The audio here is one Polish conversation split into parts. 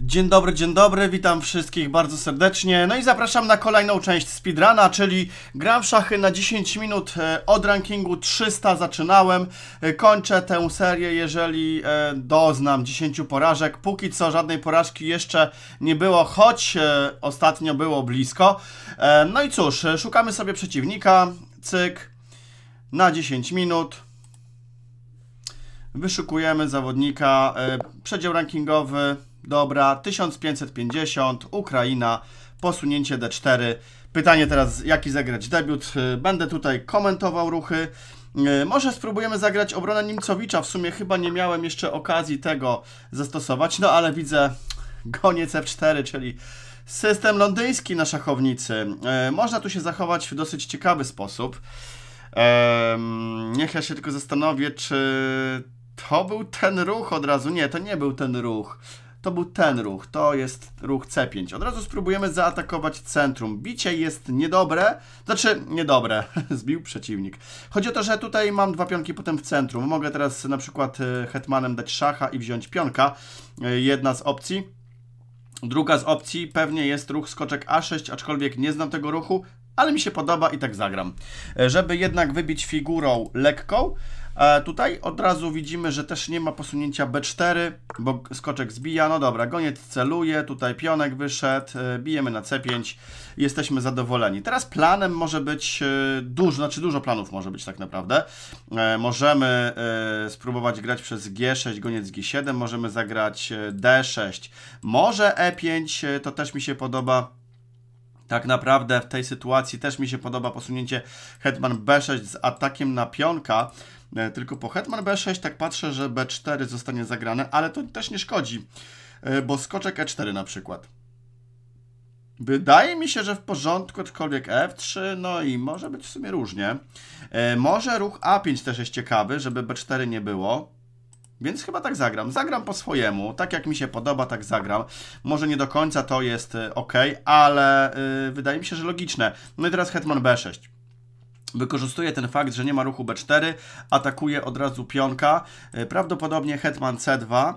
Dzień dobry, dzień dobry, witam wszystkich bardzo serdecznie. No i zapraszam na kolejną część speedruna, czyli gram szachy na 10 minut e, od rankingu 300 zaczynałem. E, kończę tę serię, jeżeli e, doznam 10 porażek. Póki co żadnej porażki jeszcze nie było, choć ostatnio było blisko. No i cóż, szukamy sobie przeciwnika. Cyk, na 10 minut wyszukujemy zawodnika, przedział rankingowy Dobra, 1550, Ukraina, posunięcie D4. Pytanie teraz, jaki zagrać debiut. Y, będę tutaj komentował ruchy. Y, może spróbujemy zagrać obronę Nimcowicza. W sumie chyba nie miałem jeszcze okazji tego zastosować, no ale widzę goniec F4, czyli system londyński na szachownicy. Y, można tu się zachować w dosyć ciekawy sposób. Niech ja się tylko zastanowię, czy to był ten ruch od razu. Nie, to nie był ten ruch to był ten ruch, to jest ruch C5. Od razu spróbujemy zaatakować centrum. Bicie jest niedobre, znaczy niedobre, zbił przeciwnik. Chodzi o to, że tutaj mam dwa pionki potem w centrum. Mogę teraz na przykład e, hetmanem dać szacha i wziąć pionka, e, jedna z opcji. Druga z opcji pewnie jest ruch skoczek A6, aczkolwiek nie znam tego ruchu, ale mi się podoba i tak zagram. E, żeby jednak wybić figurą lekką, E, tutaj od razu widzimy, że też nie ma posunięcia B4, bo skoczek zbija. No dobra, goniec celuje, tutaj pionek wyszedł, e, bijemy na C5, jesteśmy zadowoleni. Teraz planem może być e, dużo, znaczy dużo planów może być tak naprawdę. Możemy spróbować grać przez G6, goniec G7, możemy zagrać D6, może E5, to też mi się podoba. Tak naprawdę w tej sytuacji też mi się podoba posunięcie hetman b6 z atakiem na pionka, E, tylko po hetman b6, tak patrzę, że b4 zostanie zagrane, ale to też nie szkodzi, e, bo skoczek e4 na przykład. Wydaje mi się, że w porządku, aczkolwiek F3, no i może być w sumie różnie. E, może ruch A5 też jest ciekawy, żeby B4 nie było. Więc chyba tak zagram. Zagram po swojemu. Tak jak mi się podoba, tak zagram. Może nie do końca to jest ok, ale yy, wydaje mi się, że logiczne. No i teraz Hetman B6. Wykorzystuje ten fakt, że nie ma ruchu b4, atakuje od razu pionka, e, prawdopodobnie hetman c2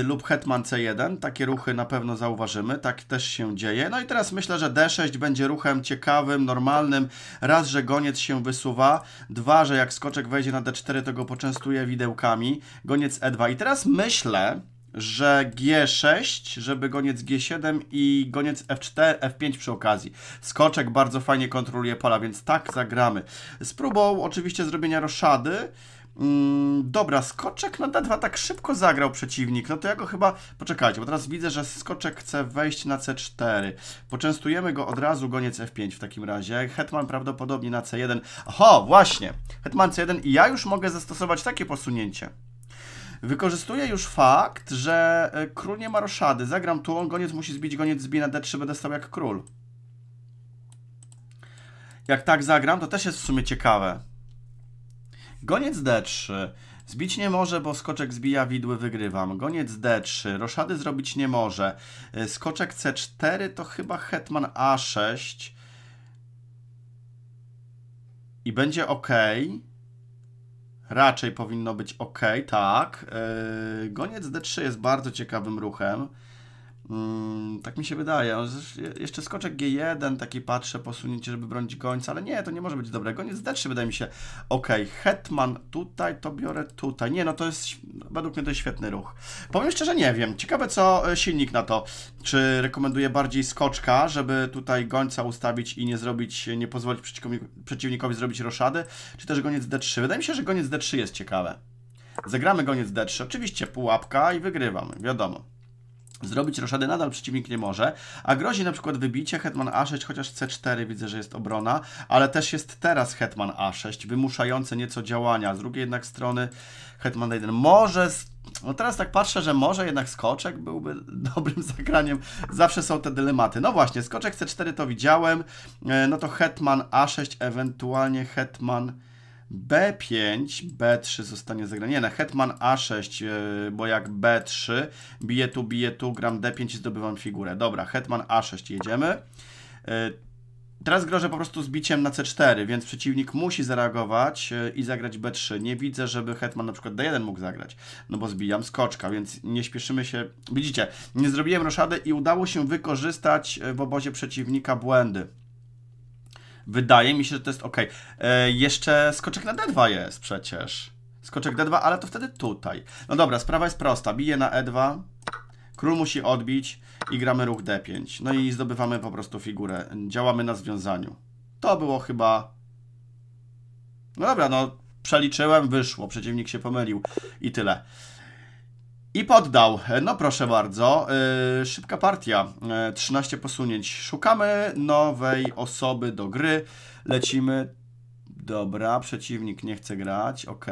e, lub hetman c1. Takie ruchy na pewno zauważymy, tak też się dzieje. No i teraz myślę, że d6 będzie ruchem ciekawym, normalnym. Raz, że goniec się wysuwa, dwa, że jak skoczek wejdzie na d4, to go poczęstuje widełkami. Goniec e2. I teraz myślę, że G6, żeby goniec G7 i goniec F4, F5 przy okazji. Skoczek bardzo fajnie kontroluje pola, więc tak zagramy. Z próbą oczywiście zrobienia roszady. Mm, dobra, skoczek na D2 tak szybko zagrał przeciwnik. No to ja go chyba. Poczekajcie, bo teraz widzę, że skoczek chce wejść na C4. Poczęstujemy go od razu goniec F5 w takim razie. Hetman prawdopodobnie na C1. Oho, właśnie! Hetman C1 i ja już mogę zastosować takie posunięcie. Wykorzystuję już fakt, że e, król nie ma roszady. Zagram tu, on goniec musi zbić, goniec zbije na d3, będę stał jak król. Jak tak zagram, to też jest w sumie ciekawe. Goniec d3. Zbić nie może, bo skoczek zbija widły, wygrywam. Goniec d3, roszady zrobić nie może. E, skoczek c4 to chyba hetman a6. I będzie ok raczej powinno być ok, tak. E, Goniec D3 jest bardzo ciekawym ruchem. Mm, tak mi się wydaje. Jeszcze skoczek G1, taki patrzę, posunięcie, żeby bronić gońca, ale nie, to nie może być dobre. Goniec D3 wydaje mi się. ok Hetman tutaj, to biorę tutaj. Nie, no to jest, no, według mnie to jest świetny ruch. Powiem szczerze, nie wiem. Ciekawe, co e, silnik na to. Czy rekomenduje bardziej skoczka, żeby tutaj gońca ustawić i nie zrobić, nie pozwolić przeciwnikowi zrobić roszady, czy też goniec D3. Wydaje mi się, że goniec D3 jest ciekawe. Zagramy goniec D3, oczywiście pułapka i wygrywamy, wiadomo. Zrobić roszady nadal przeciwnik nie może, a grozi na przykład wybicie hetman a6, chociaż c4 widzę, że jest obrona, ale też jest teraz hetman a6, wymuszające nieco działania. Z drugiej jednak strony hetman a 1 może... No teraz tak patrzę, że może jednak skoczek byłby dobrym zagraniem. Zawsze są te dylematy. No właśnie, skoczek c4 to widziałem, e, no to hetman a6, ewentualnie hetman B5, B3 zostanie zagrany. Nie, na hetman A6, e, bo jak B3, bije tu, bije tu, gram D5 i zdobywam figurę. Dobra, hetman A6, jedziemy. E, teraz grożę po prostu zbiciem na C4, więc przeciwnik musi zareagować e, i zagrać B3. Nie widzę, żeby hetman na przykład D1 mógł zagrać, no bo zbijam skoczka, więc nie śpieszymy się. Widzicie, nie zrobiłem roszady i udało się wykorzystać w obozie przeciwnika błędy. Wydaje mi się, że to jest ok. E, jeszcze skoczek na D2 jest przecież. Skoczek D2, ale to wtedy tutaj. No dobra, sprawa jest prosta. Bije na E2. Król musi odbić i gramy ruch D5. No i zdobywamy po prostu figurę. Działamy na związaniu. To było chyba... No dobra, no przeliczyłem, wyszło. Przeciwnik się pomylił i tyle. I poddał. No proszę bardzo. Yy, szybka partia. Yy, 13 posunięć. Szukamy nowej osoby do gry. Lecimy. Dobra, przeciwnik nie chce grać. Ok.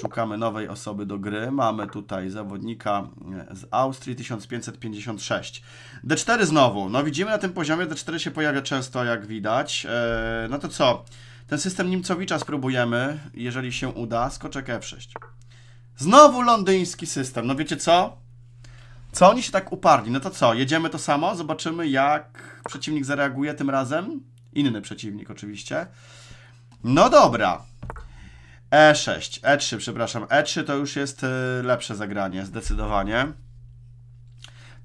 Szukamy nowej osoby do gry. Mamy tutaj zawodnika y, z Austrii 1556. D4 znowu. No widzimy na tym poziomie D4 się pojawia często, jak widać. Yy, no to co? Ten system Nimcowicza spróbujemy, jeżeli się uda. Skoczek F6. Znowu londyński system. No wiecie co? Co oni się tak uparli? No to co? Jedziemy to samo? Zobaczymy, jak przeciwnik zareaguje tym razem? Inny przeciwnik oczywiście. No dobra. E6, E3, przepraszam. E3 to już jest y, lepsze zagranie, zdecydowanie.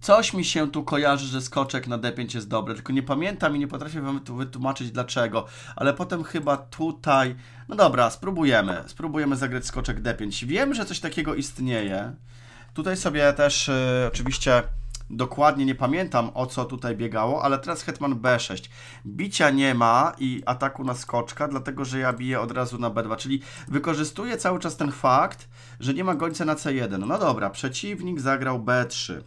Coś mi się tu kojarzy, że skoczek na D5 jest dobry, tylko nie pamiętam i nie potrafię wam tu wytłumaczyć dlaczego, ale potem chyba tutaj... No dobra, spróbujemy. Spróbujemy zagrać skoczek D5. Wiem, że coś takiego istnieje. Tutaj sobie też y, oczywiście dokładnie nie pamiętam o co tutaj biegało, ale teraz hetman b6. Bicia nie ma i ataku na skoczka, dlatego że ja biję od razu na b2, czyli wykorzystuję cały czas ten fakt, że nie ma gońca na c1. No dobra, przeciwnik zagrał b3.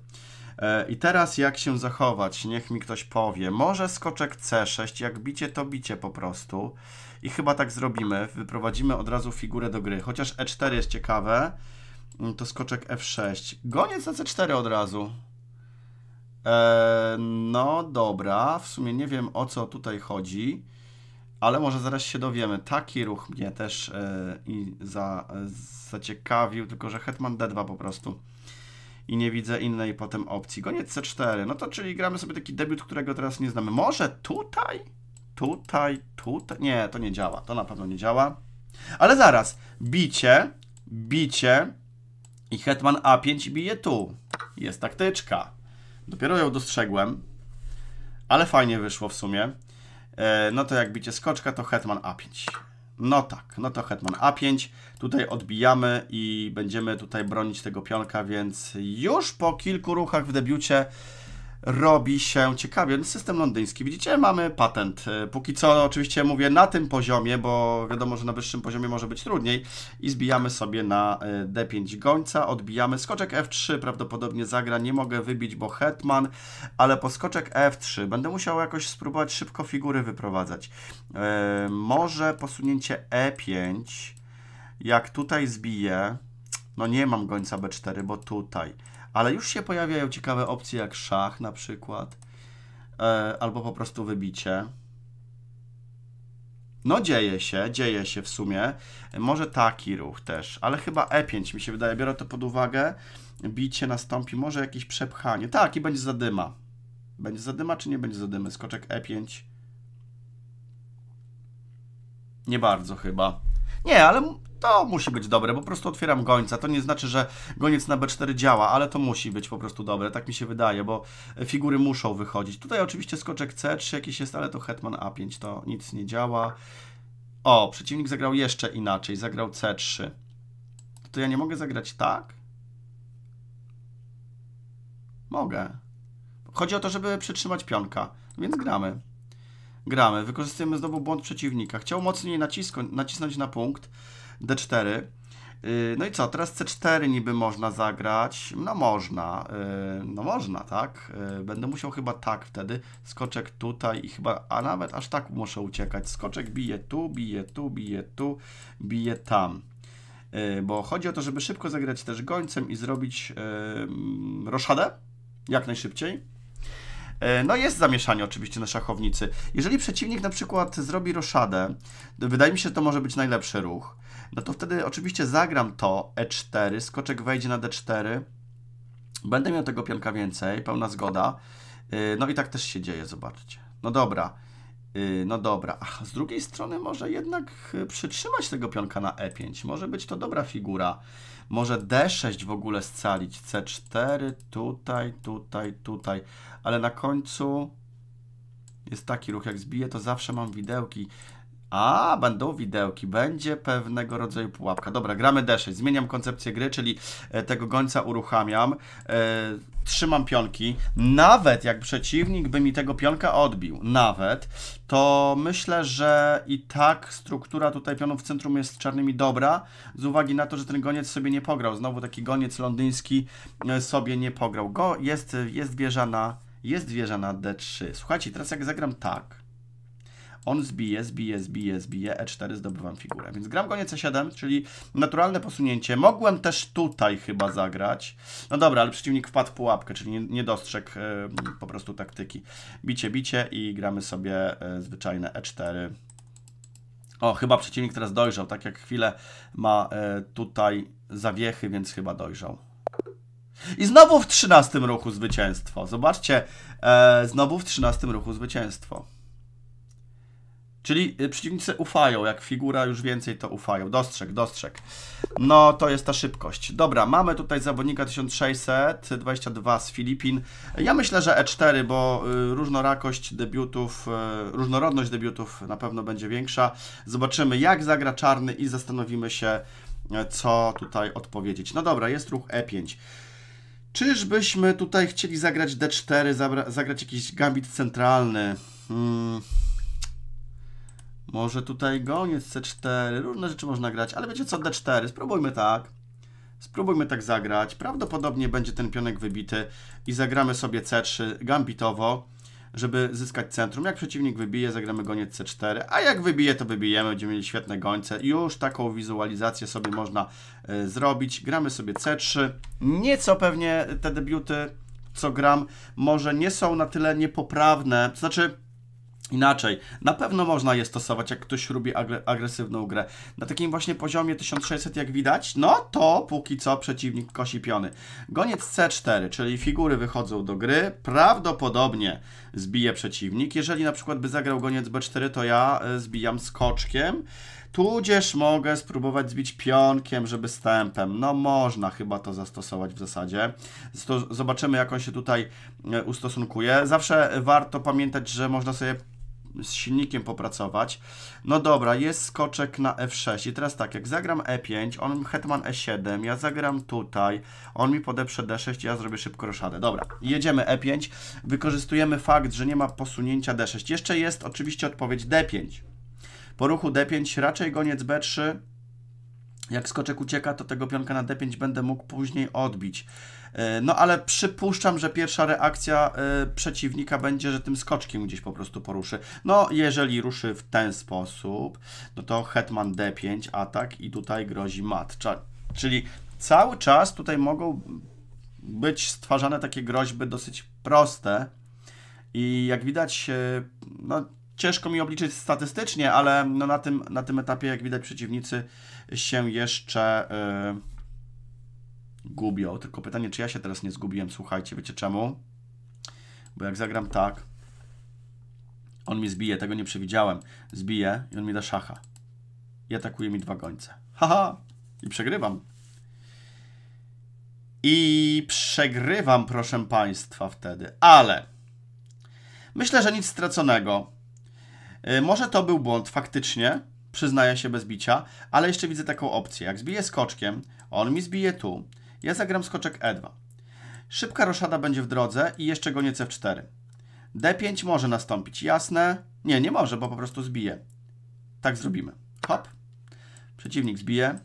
E, I teraz jak się zachować? Niech mi ktoś powie. Może skoczek C6, jak bicie to bicie po prostu. I chyba tak zrobimy. Wyprowadzimy od razu figurę do gry. Chociaż E4 jest ciekawe, mm, to skoczek F6. Goniec na C4 od razu. Eee, no dobra, w sumie nie wiem o co tutaj chodzi, ale może zaraz się dowiemy. Taki ruch mnie też e, za, e, zaciekawił, tylko że Hetman D2 po prostu i nie widzę innej potem opcji. Goniec C4, no to czyli gramy sobie taki debiut, którego teraz nie znamy. Może tutaj? Tutaj, tutaj? Nie, to nie działa, to na pewno nie działa. Ale zaraz, bicie, bicie i hetman A5 bije tu. Jest taktyczka. Dopiero ją dostrzegłem, ale fajnie wyszło w sumie. E, no to jak bicie skoczka, to hetman A5. No tak, no to Hetman A5. Tutaj odbijamy i będziemy tutaj bronić tego pionka, więc już po kilku ruchach w debiucie robi się ciekawie. No, system londyński, widzicie, mamy patent. E, póki co oczywiście mówię na tym poziomie, bo wiadomo, że na wyższym poziomie może być trudniej i zbijamy sobie na e, D5 gońca, odbijamy. Skoczek F3 prawdopodobnie zagra, nie mogę wybić, bo hetman, ale po skoczek F3 będę musiał jakoś spróbować szybko figury wyprowadzać. Yy, może posunięcie E5, jak tutaj zbiję, no nie mam gońca B4, bo tutaj ale już się pojawiają ciekawe opcje jak szach na przykład, e, albo po prostu wybicie. No dzieje się, dzieje się w sumie. Może taki ruch też, ale chyba E5 mi się wydaje, biorę to pod uwagę. Bicie nastąpi, może jakieś przepchanie. Tak, i będzie zadyma. Będzie zadyma czy nie będzie zadymy? Skoczek E5. Nie bardzo chyba. Nie, ale to musi być dobre, po prostu otwieram gońca. To nie znaczy, że goniec na B4 działa, ale to musi być po prostu dobre, tak mi się wydaje, bo e, figury muszą wychodzić. Tutaj oczywiście skoczek C3 jakiś jest, ale to hetman A5, to nic nie działa. O, przeciwnik zagrał jeszcze inaczej, zagrał C3. To ja nie mogę zagrać tak? Mogę. Chodzi o to, żeby przytrzymać pionka, więc gramy gramy. Wykorzystujemy znowu błąd przeciwnika. Chciał mocniej nacisnąć na punkt, D4. Y, no i co, teraz C4 niby można zagrać. No można, y, no można, tak? Y, będę musiał chyba tak wtedy. Skoczek tutaj i chyba, a nawet aż tak muszę uciekać. Skoczek bije tu, bije tu, bije tu, bije tam. Bo chodzi o to, żeby szybko zagrać też gońcem i zrobić mm, roszadę jak najszybciej. No jest zamieszanie oczywiście na szachownicy. Jeżeli przeciwnik na przykład zrobi roszadę, wydaje mi się, że to może być najlepszy ruch no to wtedy oczywiście zagram to e4, skoczek wejdzie na d4, będę miał tego pionka więcej, pełna zgoda. Y, no i tak też się dzieje, zobaczcie. No dobra, y, no dobra. Ach, z drugiej strony może jednak y, przytrzymać tego pionka na e5, może być to dobra figura. Może d6 w ogóle scalić, c4, tutaj, tutaj, tutaj, ale na końcu jest taki ruch, jak zbiję, to zawsze mam widełki. A, będą widełki, będzie pewnego rodzaju pułapka. Dobra, gramy D6, zmieniam koncepcję gry, czyli e, tego gońca uruchamiam, e, trzymam pionki. Nawet jak przeciwnik by mi tego pionka odbił, nawet, to myślę, że i tak struktura tutaj pionów w centrum jest czarnymi dobra, z uwagi na to, że ten goniec sobie nie pograł. Znowu taki goniec londyński e, sobie nie pograł. Go, jest, jest wieża na... Jest wieża na D3. Słuchajcie, teraz jak zagram tak, on zbije, zbije, zbije, zbije, e4, zdobywam figurę. Więc gram go nie c7, czyli naturalne posunięcie. Mogłem też tutaj chyba zagrać. No dobra, ale przeciwnik wpadł w pułapkę, czyli nie, nie dostrzegł e, po prostu taktyki. Bicie, bicie i gramy sobie e, zwyczajne e4. O, chyba przeciwnik teraz dojrzał, tak jak chwilę ma y, tutaj zawiechy, więc chyba dojrzał. I znowu w 13 ruchu zwycięstwo. Zobaczcie, znowu w 13 ruchu zwycięstwo. Czyli y, przeciwnicy ufają, jak figura już więcej to ufają. Dostrzeg, dostrzeg. No to jest ta szybkość. Dobra, mamy tutaj zawodnika 1622 z Filipin. Ja myślę, że E4, bo y, różnorakość debiutów, y, różnorodność debiutów na pewno będzie większa. Zobaczymy jak zagra czarny i zastanowimy się co tutaj odpowiedzieć. No dobra, jest ruch E5. Czyżbyśmy tutaj chcieli zagrać D4, zagrać jakiś gambit centralny? Hmm. Może tutaj goniec C4, różne rzeczy można grać, ale wiecie co, D4, spróbujmy tak. Spróbujmy tak zagrać. Prawdopodobnie będzie ten pionek wybity i zagramy sobie C3 gambitowo, żeby zyskać centrum. Jak przeciwnik wybije, zagramy goniec C4, a jak wybije, to wybijemy, będziemy mieli świetne gońce. Już taką wizualizację sobie można y, zrobić. Gramy sobie C3. Nieco pewnie te debiuty, co gram, może nie są na tyle niepoprawne, to znaczy Inaczej, na pewno można je stosować, jak ktoś lubi agresywną grę. Na takim właśnie poziomie 1600, jak widać, no to póki co przeciwnik kosi piony. Goniec C4, czyli figury wychodzą do gry, prawdopodobnie zbije przeciwnik. Jeżeli na przykład by zagrał goniec B4, to ja e, zbijam skoczkiem. Tudzież mogę spróbować zbić pionkiem, żeby stępem. No można chyba to zastosować w zasadzie. Zobaczymy, jak on się tutaj e, ustosunkuje. Zawsze warto pamiętać, że można sobie z silnikiem popracować. No dobra, jest skoczek na F6 i teraz tak, jak zagram E5, on hetman E7, ja zagram tutaj, on mi podeprze D6, e ja zrobię szybko roszadę. Dobra, jedziemy E5, wykorzystujemy fakt, że nie ma posunięcia D6. Jeszcze jest oczywiście odpowiedź D5. Po ruchu D5 raczej goniec B3, jak skoczek ucieka, to tego pionka na D5 będę mógł później odbić. E, no ale przypuszczam, że pierwsza reakcja e, przeciwnika będzie, że tym skoczkiem gdzieś po prostu poruszy. No jeżeli ruszy w ten sposób, no to hetman d5, atak i tutaj grozi mat. Czyli cały czas tutaj mogą być stwarzane takie groźby dosyć proste i jak widać, e, no ciężko mi obliczyć statystycznie, ale no na, tym, na tym etapie, jak widać, przeciwnicy się jeszcze... Yy, gubią. Tylko pytanie, czy ja się teraz nie zgubiłem, słuchajcie, wiecie czemu? Bo jak zagram tak, on mi zbije, tego nie przewidziałem. Zbije i on mi da szacha. I atakuje mi dwa gońce. Haha! I przegrywam. I przegrywam, proszę Państwa, wtedy. Ale myślę, że nic straconego. Y, może to był błąd, faktycznie, przyznaję się bez bicia, ale jeszcze widzę taką opcję. Jak zbiję skoczkiem, on mi zbije tu, ja zagram skoczek e2. Szybka roszada będzie w drodze i jeszcze gonię c4. d5 może nastąpić, jasne? Nie, nie może, bo po prostu zbije. Tak zrobimy. Hop. Przeciwnik zbije.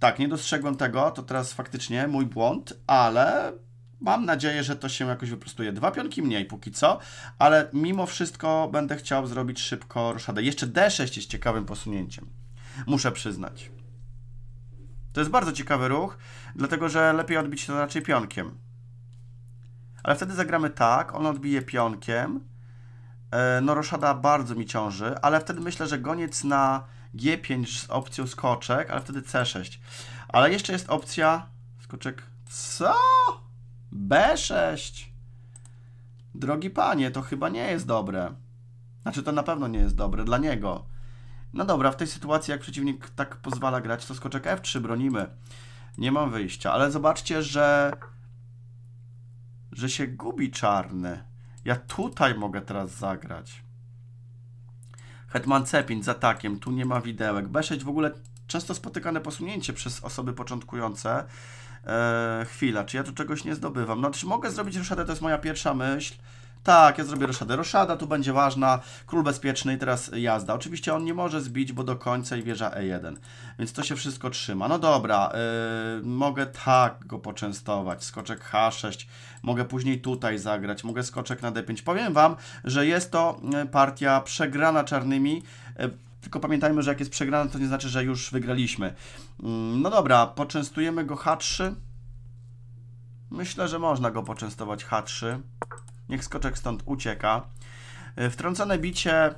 Tak, nie dostrzegłem tego, to teraz faktycznie mój błąd, ale mam nadzieję, że to się jakoś wyprostuje. Dwa pionki mniej póki co, ale mimo wszystko będę chciał zrobić szybko roszadę. Jeszcze d6 jest ciekawym posunięciem. Muszę przyznać. To jest bardzo ciekawy ruch, dlatego że lepiej odbić to raczej pionkiem. Ale wtedy zagramy tak, on odbije pionkiem. E, no roszada bardzo mi ciąży, ale wtedy myślę, że goniec na G5 z opcją skoczek, ale wtedy C6. Ale jeszcze jest opcja skoczek... Co? B6! Drogi panie, to chyba nie jest dobre. Znaczy to na pewno nie jest dobre dla niego. No dobra, w tej sytuacji jak przeciwnik tak pozwala grać, to skoczek F3 bronimy. Nie mam wyjścia, ale zobaczcie, że że się gubi czarny. Ja tutaj mogę teraz zagrać. Hetman C5 z atakiem, tu nie ma widełek. B6 w ogóle często spotykane posunięcie przez osoby początkujące. Eee, chwila, czy ja tu czegoś nie zdobywam? No, czy mogę zrobić ruszadę? To jest moja pierwsza myśl. Tak, ja zrobię roszadę. Roszada tu będzie ważna. Król bezpieczny i teraz jazda. Oczywiście on nie może zbić, bo do końca i wieża E1. Więc to się wszystko trzyma. No dobra, yy, mogę tak go poczęstować. Skoczek H6. Mogę później tutaj zagrać. Mogę skoczek na D5. Powiem Wam, że jest to y, partia przegrana czarnymi. Yy, tylko pamiętajmy, że jak jest przegrana, to nie znaczy, że już wygraliśmy. Yy, no dobra, poczęstujemy go H3. Myślę, że można go poczęstować H3. Niech skoczek stąd ucieka. E, Wtrącone bicie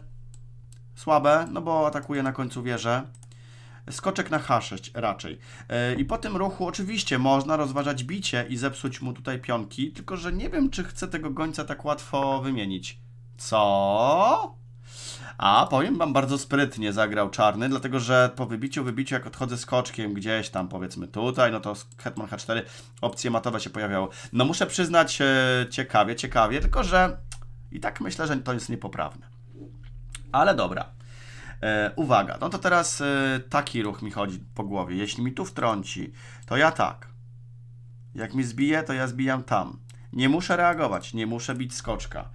słabe, no bo atakuje na końcu wieżę. Skoczek na H6 raczej. E, I po tym ruchu oczywiście można rozważać bicie i zepsuć mu tutaj pionki, tylko że nie wiem, czy chcę tego gońca tak łatwo wymienić. Co? A powiem wam, bardzo sprytnie zagrał czarny, dlatego że po wybiciu, wybiciu, jak odchodzę skoczkiem gdzieś tam, powiedzmy tutaj, no to hetman h4, opcje matowe się pojawiały. No muszę przyznać, e, ciekawie, ciekawie, tylko że i tak myślę, że to jest niepoprawne. Ale dobra. E, uwaga, no to teraz e, taki ruch mi chodzi po głowie. Jeśli mi tu wtrąci, to ja tak. Jak mi zbije, to ja zbijam tam. Nie muszę reagować, nie muszę bić skoczka.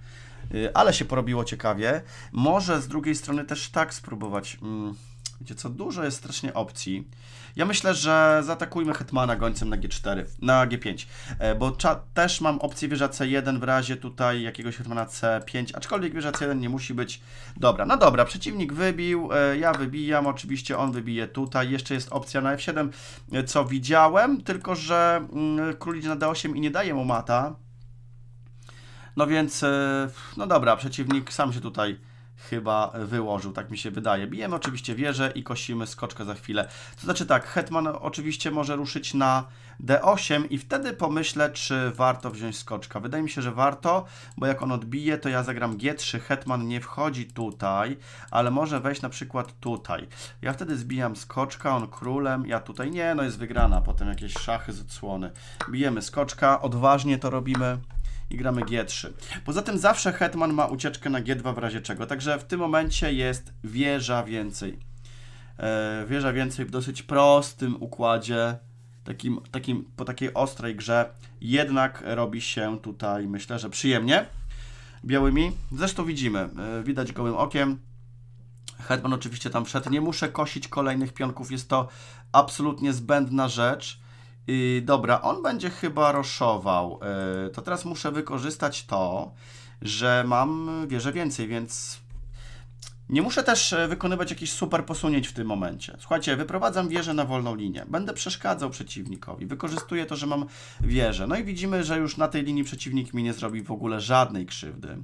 Y, ale się porobiło ciekawie. Może z drugiej strony też tak spróbować. Mm, wiecie co, dużo jest strasznie opcji. Ja myślę, że zaatakujmy Hetmana gońcem na G4, na G5, e, bo też mam opcję wieża C1 w razie tutaj jakiegoś Hetmana C5, aczkolwiek wieża C1 nie musi być. Dobra, no dobra, przeciwnik wybił, e, ja wybijam, oczywiście on wybije tutaj, jeszcze jest opcja na F7, e, co widziałem, tylko że mm, król idzie na D8 i nie daje mu mata, no więc, e, no dobra, przeciwnik sam się tutaj chyba wyłożył, tak mi się wydaje. Bijemy oczywiście wieżę i kosimy skoczkę za chwilę. To znaczy tak, Hetman oczywiście może ruszyć na D8 i wtedy pomyślę, czy warto wziąć skoczka. Wydaje mi się, że warto, bo jak on odbije, to ja zagram G3, Hetman nie wchodzi tutaj, ale może wejść na przykład tutaj. Ja wtedy zbijam skoczka, on królem, ja tutaj nie, no jest wygrana, potem jakieś szachy z odsłony. Bijemy skoczka, odważnie to robimy i gramy G3. Poza tym zawsze hetman ma ucieczkę na G2 w razie czego, także w tym momencie jest wieża więcej. E, wieża więcej w dosyć prostym układzie, takim, takim, po takiej ostrej grze, jednak robi się tutaj, myślę, że przyjemnie białymi. Zresztą widzimy, e, widać gołym okiem, Hetman oczywiście tam wszedł. Nie muszę kosić kolejnych pionków, jest to absolutnie zbędna rzecz. Yy, dobra, on będzie chyba roszował. Yy, to teraz muszę wykorzystać to, że mam wieżę więcej, więc nie muszę też e, wykonywać jakichś super posunięć w tym momencie. Słuchajcie, wyprowadzam wieżę na wolną linię. Będę przeszkadzał przeciwnikowi. Wykorzystuję to, że mam wieżę. No i widzimy, że już na tej linii przeciwnik mi nie zrobi w ogóle żadnej krzywdy.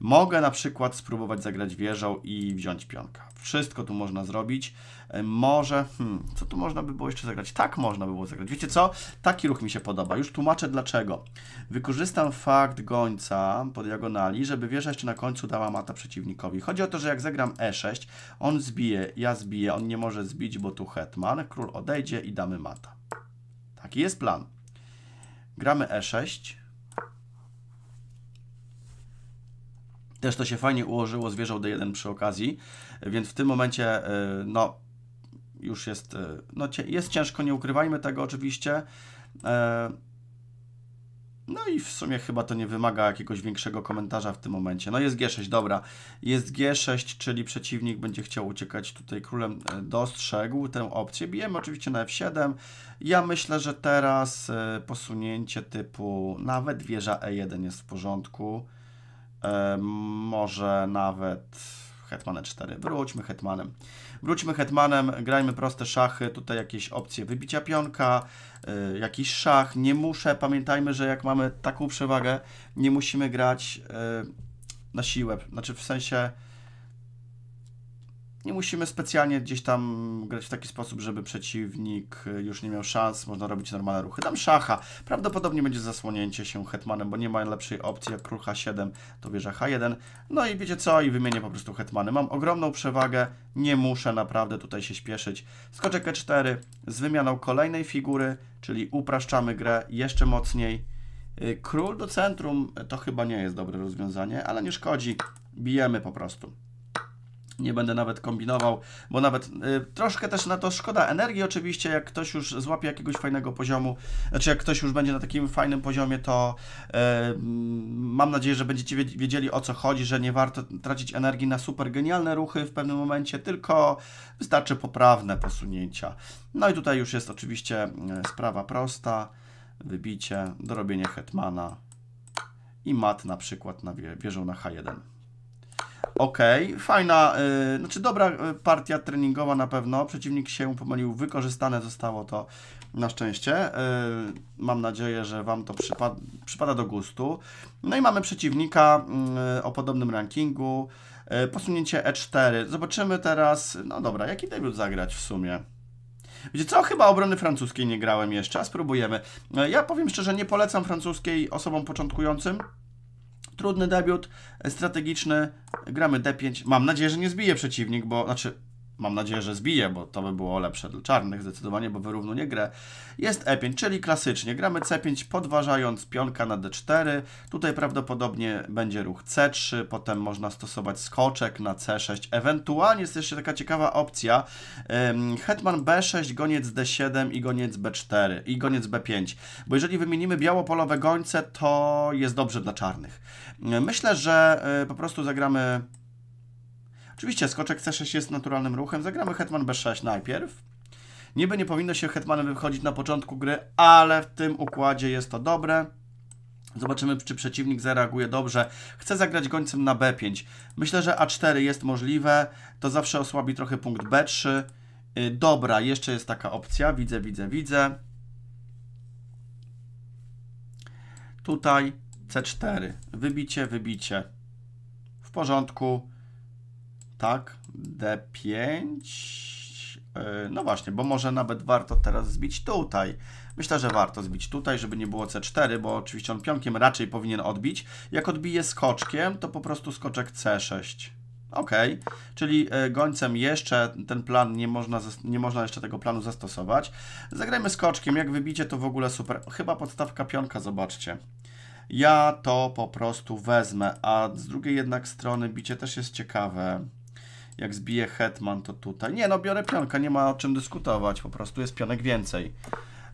Mogę na przykład spróbować zagrać wieżą i wziąć pionka. Wszystko tu można zrobić. E, może, hmm, co tu można by było jeszcze zagrać? Tak można by było zagrać. Wiecie co? Taki ruch mi się podoba. Już tłumaczę dlaczego. Wykorzystam fakt gońca po diagonali, żeby wieża jeszcze na końcu dała mata przeciwnikowi. Chodzi o to, że jak zagram e6, on zbije, ja zbiję, on nie może zbić, bo tu hetman, król odejdzie i damy mata. Taki jest plan. Gramy e6. Też to się fajnie ułożyło z wieżą D1 przy okazji, więc w tym momencie e, no, już jest, e, no jest ciężko, nie ukrywajmy tego oczywiście. E, no i w sumie chyba to nie wymaga jakiegoś większego komentarza w tym momencie. No jest G6, dobra. Jest G6, czyli przeciwnik będzie chciał uciekać tutaj królem. E, dostrzegł tę opcję. Bijemy oczywiście na F7. Ja myślę, że teraz posunięcie typu nawet wieża E1 jest w porządku. Może nawet hetman E4. Wróćmy hetmanem. Wróćmy hetmanem, grajmy proste szachy, tutaj jakieś opcje wybicia pionka, y, jakiś szach, nie muszę, pamiętajmy, że jak mamy taką przewagę, nie musimy grać y, na siłę, znaczy w sensie nie musimy specjalnie gdzieś tam grać w taki sposób, żeby przeciwnik y, już nie miał szans, można robić normalne ruchy. Dam szacha. Prawdopodobnie będzie zasłonięcie się hetmanem, bo nie ma lepszej opcji jak król h7 to wieża h1. No i wiecie co, i wymienię po prostu hetmany. Mam ogromną przewagę, nie muszę naprawdę tutaj się śpieszyć. Skoczek e4 z wymianą kolejnej figury, czyli upraszczamy grę jeszcze mocniej. Y, król do centrum to chyba nie jest dobre rozwiązanie, ale nie szkodzi. Bijemy po prostu. Nie będę nawet kombinował, bo nawet y, troszkę też na to szkoda energii oczywiście, jak ktoś już złapie jakiegoś fajnego poziomu, znaczy jak ktoś już będzie na takim fajnym poziomie, to y, mm, mam nadzieję, że będziecie wiedzieli o co chodzi, że nie warto tracić energii na super genialne ruchy w pewnym momencie, tylko wystarczy poprawne posunięcia. No i tutaj już jest oczywiście y, sprawa prosta, wybicie, dorobienie hetmana i mat na przykład na wieżą na H1. Okej, okay, fajna, yy, znaczy dobra y, partia treningowa na pewno. Przeciwnik się pomylił, wykorzystane zostało to na szczęście. Y, mam nadzieję, że Wam to przypa przypada do gustu. No i mamy przeciwnika y, o podobnym rankingu. posunięcie E4. Zobaczymy teraz, no dobra, jaki debiut zagrać w sumie. Wiecie co, chyba obrony francuskiej nie grałem jeszcze, a spróbujemy. Ja powiem szczerze, nie polecam francuskiej osobom początkującym, Trudny debiut, e, strategiczny, gramy D5. Mam nadzieję, że nie zbije przeciwnik, bo znaczy Mam nadzieję, że zbije, bo to by było lepsze dla czarnych zdecydowanie, bo wyrównuje grę. Jest E5, czyli klasycznie gramy C5 podważając pionka na D4. Tutaj prawdopodobnie będzie ruch C3, potem można stosować skoczek na C6. Ewentualnie jest jeszcze taka ciekawa opcja. Hetman B6, goniec D7 i goniec B4 i goniec B5. Bo jeżeli wymienimy biało-polowe gońce, to jest dobrze dla czarnych. Myślę, że e, po prostu zagramy Oczywiście skoczek C6 jest naturalnym ruchem. Zagramy hetman B6 najpierw. Niby nie powinno się hetmanem wychodzić na początku gry, ale w tym układzie jest to dobre. Zobaczymy, czy przeciwnik zareaguje dobrze. Chce zagrać gońcem na B5. Myślę, że A4 jest możliwe. To zawsze osłabi trochę punkt B3. Y, dobra, jeszcze jest taka opcja. Widzę, widzę, widzę. Tutaj C4. Wybicie, wybicie. W porządku tak, D5. Y, no właśnie, bo może nawet warto teraz zbić tutaj. Myślę, że warto zbić tutaj, żeby nie było C4, bo oczywiście on pionkiem raczej powinien odbić. Jak odbije skoczkiem, to po prostu skoczek C6. Ok, czyli y, gońcem jeszcze ten plan, nie można, nie można jeszcze tego planu zastosować. Zagrajmy skoczkiem, jak wybicie to w ogóle super. Chyba podstawka pionka, zobaczcie. Ja to po prostu wezmę, a z drugiej jednak strony bicie też jest ciekawe. Jak zbije Hetman, to tutaj. Nie, no biorę pionka, nie ma o czym dyskutować. Po prostu jest pionek więcej.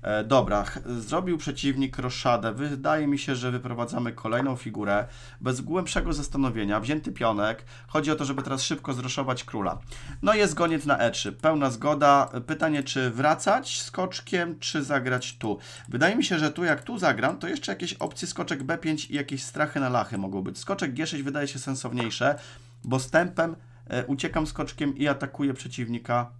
E, dobra, zrobił przeciwnik roszadę. Wydaje mi się, że wyprowadzamy kolejną figurę bez głębszego zastanowienia. Wzięty pionek. Chodzi o to, żeby teraz szybko zroszować króla. No jest goniec na e3. Pełna zgoda. Pytanie, czy wracać skoczkiem, czy zagrać tu? Wydaje mi się, że tu jak tu zagram, to jeszcze jakieś opcje skoczek b5 i jakieś strachy na lachy mogą być. Skoczek g6 wydaje się sensowniejsze, bo z tempem E, uciekam skoczkiem i atakuję przeciwnika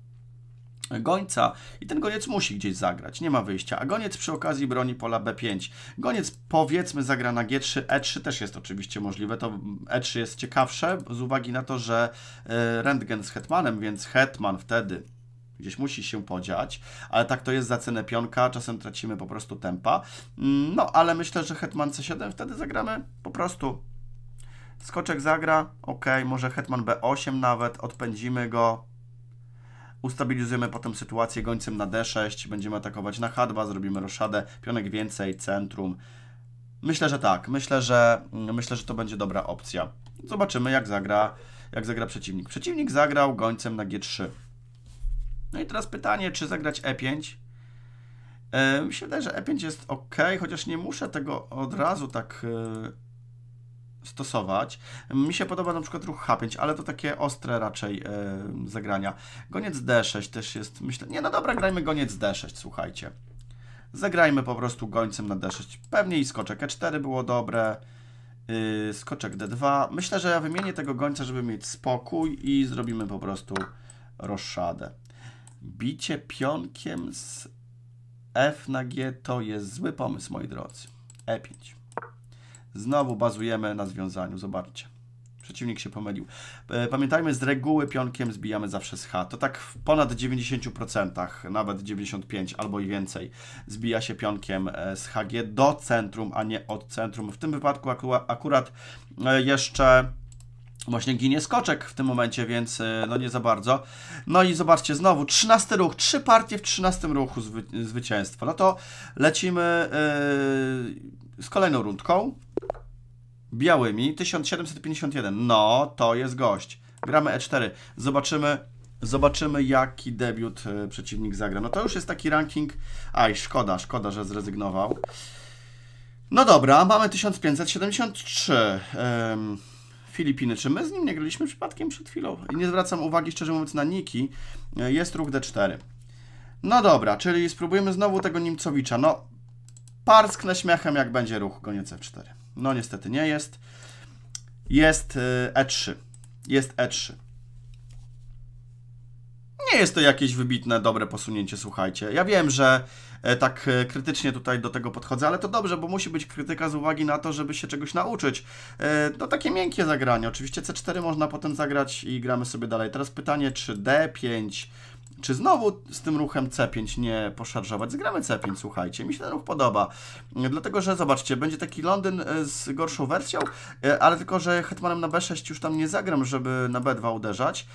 gońca i ten goniec musi gdzieś zagrać, nie ma wyjścia, a goniec przy okazji broni pola B5. Goniec powiedzmy zagra na G3, E3 też jest oczywiście możliwe, to E3 jest ciekawsze z uwagi na to, że e, Rentgen z Hetmanem, więc Hetman wtedy gdzieś musi się podziać, ale tak to jest za cenę pionka, czasem tracimy po prostu tempa, mm, no ale myślę, że Hetman C7 wtedy zagramy po prostu Skoczek zagra, ok, może hetman b8 nawet, odpędzimy go. Ustabilizujemy potem sytuację gońcem na d6, będziemy atakować na h2, zrobimy roszadę, pionek więcej, centrum. Myślę, że tak, myślę, że mm, myślę, że to będzie dobra opcja. Zobaczymy jak zagra, jak zagra przeciwnik. Przeciwnik zagrał gońcem na g3. No i teraz pytanie, czy zagrać e5? Yy, myślę, że e5 jest ok, chociaż nie muszę tego od razu tak... Yy stosować. Mi się podoba na przykład ruch H5, ale to takie ostre raczej yy, zagrania. Goniec D6 też jest, myślę, nie no dobra, grajmy goniec D6, słuchajcie. Zagrajmy po prostu gońcem na D6. Pewnie i skoczek E4 było dobre, yy, skoczek D2. Myślę, że ja wymienię tego gońca, żeby mieć spokój i zrobimy po prostu rozszadę. Bicie pionkiem z F na G to jest zły pomysł, moi drodzy. E5. Znowu bazujemy na związaniu, zobaczcie. Przeciwnik się pomylił. E, pamiętajmy, z reguły pionkiem zbijamy zawsze z H. To tak w ponad 90%, nawet 95 albo i więcej, zbija się pionkiem e, z HG do centrum, a nie od centrum. W tym wypadku akurat e, jeszcze właśnie ginie skoczek w tym momencie, więc no nie za bardzo. No i zobaczcie, znowu 13 ruch, trzy partie w 13 ruchu zwy, zwycięstwo. No to lecimy yy, z kolejną rundką białymi 1751. No, to jest gość. Gramy E4. Zobaczymy, zobaczymy jaki debiut e, przeciwnik zagra. No to już jest taki ranking. Aj, szkoda, szkoda, że zrezygnował. No dobra, mamy 1573. Filipiny. Czy my z nim nie graliśmy przypadkiem przed chwilą? I nie zwracam uwagi, szczerze mówiąc, na niki. E, jest ruch D4. No dobra, czyli spróbujemy znowu tego Nimcowicza. No, parsknę śmiechem, jak będzie ruch goniec F4. No niestety nie jest. Jest y, E3. Jest E3. Nie jest to jakieś wybitne, dobre posunięcie, słuchajcie. Ja wiem, że e, tak e, krytycznie tutaj do tego podchodzę, ale to dobrze, bo musi być krytyka z uwagi na to, żeby się czegoś nauczyć. E, no takie miękkie zagranie. Oczywiście C4 można potem zagrać i gramy sobie dalej. Teraz pytanie, czy D5 czy znowu z tym ruchem C5 nie poszarżować? Zgramy C5, słuchajcie. Mi się ten ruch podoba. Dlatego, że zobaczcie, będzie taki Londyn e, z gorszą wersją, e, ale tylko, że hetmanem na B6 już tam nie zagram, żeby na B2 uderzać.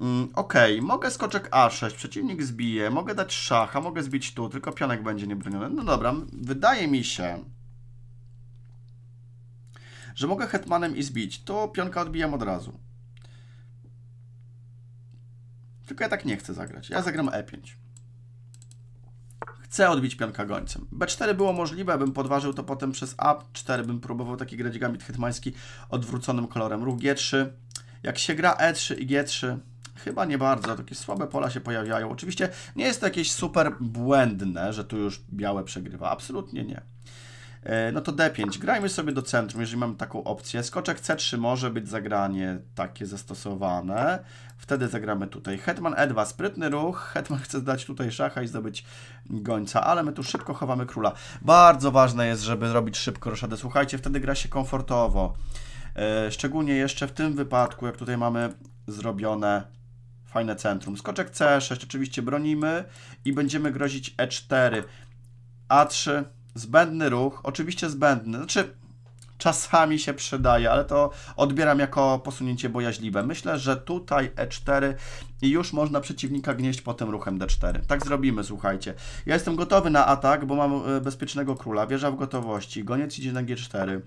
Mm, ok, mogę skoczek A6, przeciwnik zbije, mogę dać szacha, mogę zbić tu, tylko pionek będzie niebroniony. No dobra, wydaje mi się, że mogę hetmanem i zbić. Tu pionka odbijam od razu. Tylko ja tak nie chcę zagrać. Ja zagram E5. Chcę odbić pionka gońcem. B4 było możliwe, bym podważył to potem przez A4, bym próbował taki grać gambit hetmański odwróconym kolorem. Ruch G3. Jak się gra E3 i G3, Chyba nie bardzo, takie słabe pola się pojawiają. Oczywiście nie jest to jakieś super błędne, że tu już białe przegrywa. Absolutnie nie. E, no to D5. Grajmy sobie do centrum, jeżeli mamy taką opcję. Skoczek C3 może być zagranie takie zastosowane. Wtedy zagramy tutaj. Hetman E2, sprytny ruch. Hetman chce zdać tutaj szacha i zdobyć gońca, ale my tu szybko chowamy króla. Bardzo ważne jest, żeby robić szybko roszadę. Słuchajcie, wtedy gra się komfortowo. E, szczególnie jeszcze w tym wypadku, jak tutaj mamy zrobione fajne centrum. Skoczek C6 oczywiście bronimy i będziemy grozić E4, A3, Zbędny ruch, oczywiście zbędny, znaczy czasami się przydaje, ale to odbieram jako posunięcie bojaźliwe. Myślę, że tutaj E4 i już można przeciwnika gnieść potem ruchem D4. Tak zrobimy, słuchajcie. Ja jestem gotowy na atak, bo mam e, bezpiecznego króla, wieża w gotowości, goniec idzie na G4,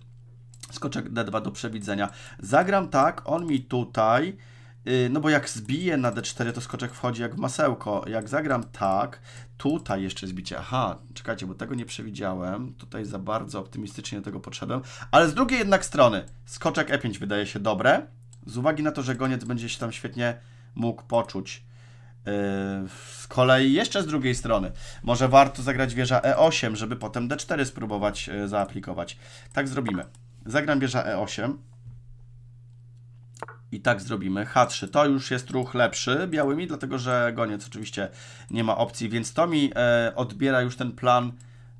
skoczek D2 do przewidzenia. Zagram tak, on mi tutaj... Y, no bo jak zbiję na d4, to skoczek wchodzi jak w masełko. Jak zagram tak, tutaj jeszcze zbicie. Aha, czekajcie, bo tego nie przewidziałem. Tutaj za bardzo optymistycznie do tego podszedłem. Ale z drugiej jednak strony, skoczek e5 wydaje się dobre. Z uwagi na to, że goniec będzie się tam świetnie mógł poczuć. Y, z kolei jeszcze z drugiej strony, może warto zagrać wieża E8, żeby potem D4 spróbować y, zaaplikować. Tak zrobimy. Zagram wieża E8. I tak zrobimy. H3 to już jest ruch lepszy białymi, dlatego że goniec oczywiście nie ma opcji, więc to mi e, odbiera już ten plan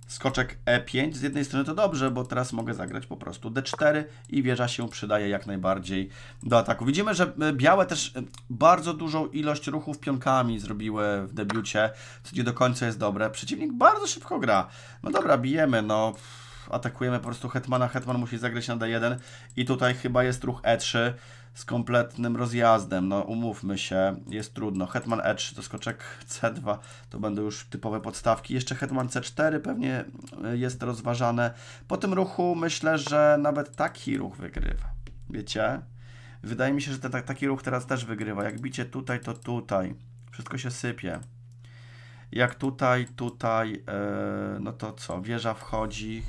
skoczek E5. Z jednej strony to dobrze, bo teraz mogę zagrać po prostu D4 i wieża się przydaje jak najbardziej do ataku. Widzimy, że e, białe też e, bardzo dużą ilość ruchów pionkami zrobiły w debiucie, co nie do końca jest dobre. Przeciwnik bardzo szybko gra. No dobra, bijemy, no atakujemy po prostu Hetmana, Hetman musi zagrać na D1 i tutaj chyba jest ruch E3, z kompletnym rozjazdem. No umówmy się, jest trudno. Hetman E3 to skoczek C2, to będą już typowe podstawki. Jeszcze Hetman C4 pewnie e, jest rozważane. Po tym ruchu myślę, że nawet taki ruch wygrywa. Wiecie? Wydaje mi się, że te, taki ruch teraz też wygrywa. Jak bicie tutaj, to tutaj. Wszystko się sypie. Jak tutaj, tutaj, yy, no to co? Wieża wchodzi,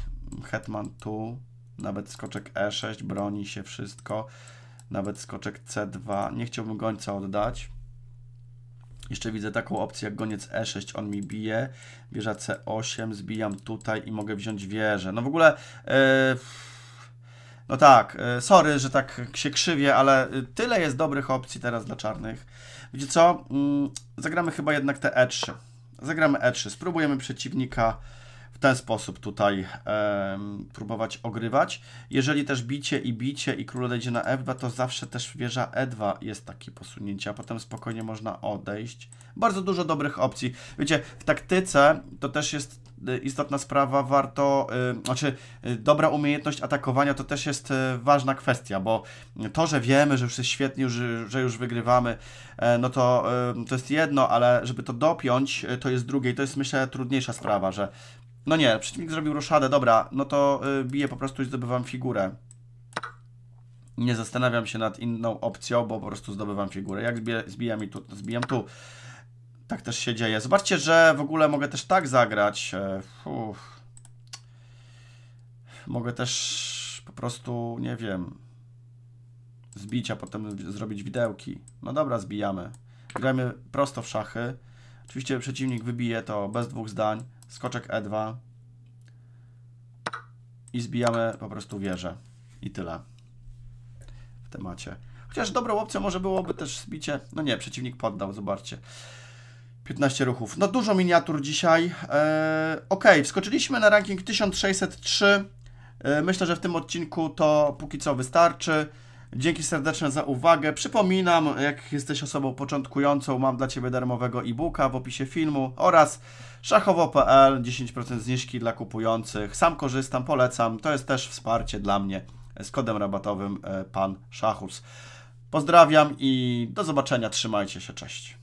hetman tu, nawet skoczek E6, broni się wszystko nawet skoczek C2. Nie chciałbym gońca oddać. Jeszcze widzę taką opcję jak goniec E6, on mi bije, wieża C8, zbijam tutaj i mogę wziąć wieżę. No w ogóle, yy, no tak, e, sorry, że tak się krzywię, ale tyle jest dobrych opcji teraz dla czarnych. Wiecie co, mm, zagramy chyba jednak te E3. Zagramy E3, spróbujemy przeciwnika w ten sposób tutaj e, próbować ogrywać. Jeżeli też bicie i bicie i król odejdzie na f2, to zawsze też wieża e2 jest takie posunięcie, a potem spokojnie można odejść. Bardzo dużo dobrych opcji. Wiecie, w taktyce to też jest y, istotna sprawa, warto, y, znaczy y, dobra umiejętność atakowania to też jest y, ważna kwestia, bo to, że wiemy, że już jest świetnie, że, że już wygrywamy, e, no to y, to jest jedno, ale żeby to dopiąć, y, to jest drugie i to jest myślę trudniejsza sprawa, że no nie, przeciwnik zrobił ruszadę, dobra, no to y, biję po prostu i zdobywam figurę. Nie zastanawiam się nad inną opcją, bo po prostu zdobywam figurę. Jak zbie, zbijam i tu, to zbijam tu. Tak też się dzieje. Zobaczcie, że w ogóle mogę też tak zagrać. E, mogę też po prostu, nie wiem, zbić, a potem zrobić widełki. No dobra, zbijamy. Grajmy prosto w szachy. Oczywiście przeciwnik wybije to bez dwóch zdań skoczek E2 i zbijamy po prostu wieżę. I tyle w temacie. Chociaż dobrą opcją może byłoby też zbicie... No nie, przeciwnik poddał, zobaczcie. 15 ruchów. No dużo miniatur dzisiaj. E, ok, wskoczyliśmy na ranking 1603. E, myślę, że w tym odcinku to póki co wystarczy. Dzięki serdeczne za uwagę. Przypominam, jak jesteś osobą początkującą, mam dla Ciebie darmowego e-booka w opisie filmu oraz szachowo.pl 10% zniżki dla kupujących. Sam korzystam, polecam. To jest też wsparcie dla mnie z kodem rabatowym e, pan Szachus. Pozdrawiam i do zobaczenia. Trzymajcie się, cześć.